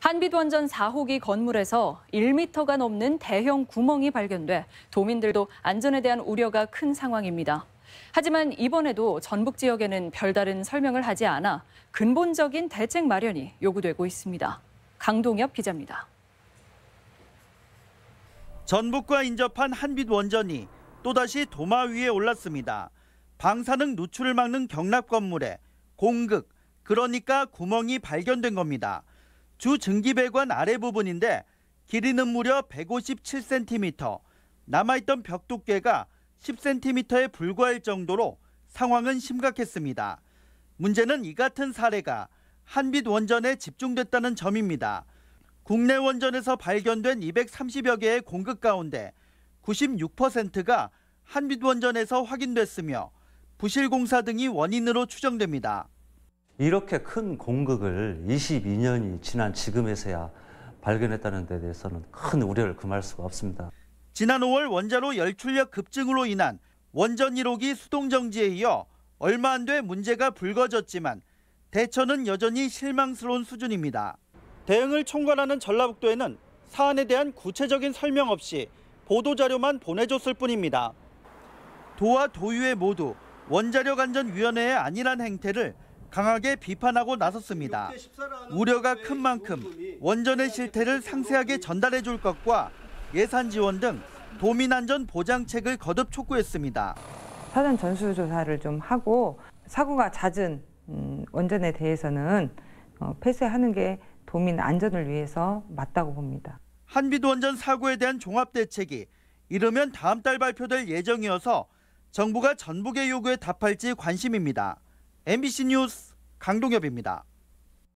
한빛원전 4호기 건물에서 1m가 넘는 대형 구멍이 발견돼 도민들도 안전에 대한 우려가 큰 상황입니다. 하지만 이번에도 전북 지역에는 별다른 설명을 하지 않아 근본적인 대책 마련이 요구되고 있습니다. 강동엽 기자입니다. 전북과 인접한 한빛원전이 또다시 도마 위에 올랐습니다. 방사능 누출을 막는 경락 건물에 공극, 그러니까 구멍이 발견된 겁니다. 주 증기배관 아래 부분인데 길이는 무려 157cm, 남아있던 벽 두께가 10cm에 불과할 정도로 상황은 심각했습니다. 문제는 이 같은 사례가 한빛 원전에 집중됐다는 점입니다. 국내 원전에서 발견된 230여 개의 공급 가운데 96%가 한빛 원전에서 확인됐으며 부실 공사 등이 원인으로 추정됩니다. 이렇게 큰 공극을 22년이 지난 지금에서야 발견했다는 데 대해서는 큰 우려를 금할 수가 없습니다. 지난 5월 원자로 열출력 급증으로 인한 원전 1호기 수동 정지에 이어 얼마 안 돼 문제가 불거졌지만 대처는 여전히 실망스러운 수준입니다. 대응을 총괄하는 전라북도에는 사안에 대한 구체적인 설명 없이 보도자료만 보내줬을 뿐입니다. 도와 도유에 모두 원자력 안전위원회의 안일한 행태를 강하게 비판하고 나섰습니다. 우려가 그 큰 만큼 원전의 네, 실태를 네, 상세하게 네. 전달해 줄 것과 예산 지원 등 도민 안전 보장책을 거듭 촉구했습니다. 사전 전수조사를 좀 하고 사고가 잦은 음, 원전에 대해서는 어, 폐쇄하는 게 도민 안전을 위해서 맞다고 봅니다. 한빛 원전 사고에 대한 종합 대책이 이르면 다음 달 발표될 예정이어서 정부가 전북의 요구에 답할지 관심입니다. MBC 뉴스 강동엽입니다.